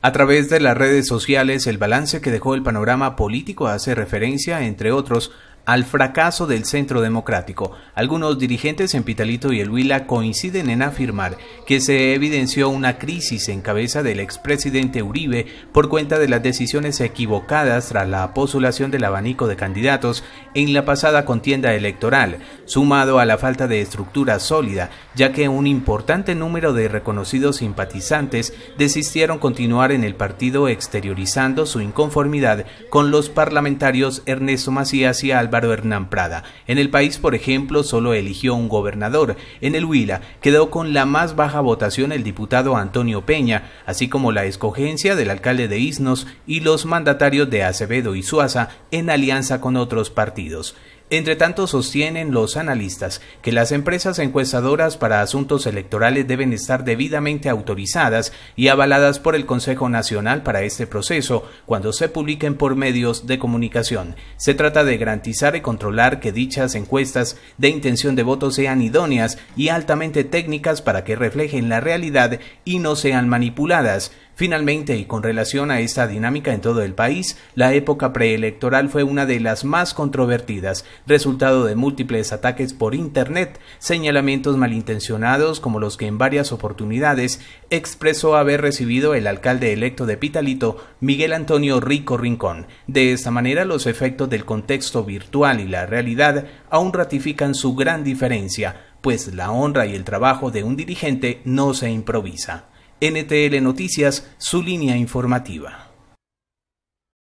A través de las redes sociales, el balance que dejó el panorama político hace referencia, entre otros, al fracaso del Centro Democrático. Algunos dirigentes en Pitalito y el Huila coinciden en afirmar que se evidenció una crisis en cabeza del expresidente Uribe por cuenta de las decisiones equivocadas tras la postulación del abanico de candidatos en la pasada contienda electoral, sumado a la falta de estructura sólida, ya que un importante número de reconocidos simpatizantes desistieron continuar en el partido exteriorizando su inconformidad con los parlamentarios Ernesto Macías y Álvaro Hernán Prada. En el país, por ejemplo, solo eligió un gobernador. En el Huila quedó con la más baja votación el diputado Antonio Peña, así como la escogencia del alcalde de Isnos y los mandatarios de Acevedo y Suaza en alianza con otros partidos. Entre tanto, sostienen los analistas que las empresas encuestadoras para asuntos electorales deben estar debidamente autorizadas y avaladas por el Consejo Nacional para este proceso cuando se publiquen por medios de comunicación. Se trata de garantizar y controlar que dichas encuestas de intención de voto sean idóneas y altamente técnicas para que reflejen la realidad y no sean manipuladas. Finalmente, y con relación a esta dinámica en todo el país, la época preelectoral fue una de las más controvertidas, resultado de múltiples ataques por Internet, señalamientos malintencionados como los que en varias oportunidades expresó haber recibido el alcalde electo de Pitalito, Miguel Antonio Rico Rincón. De esta manera, los efectos del contexto virtual y la realidad aún ratifican su gran diferencia, pues la honra y el trabajo de un dirigente no se improvisa. NTL Noticias, su línea informativa.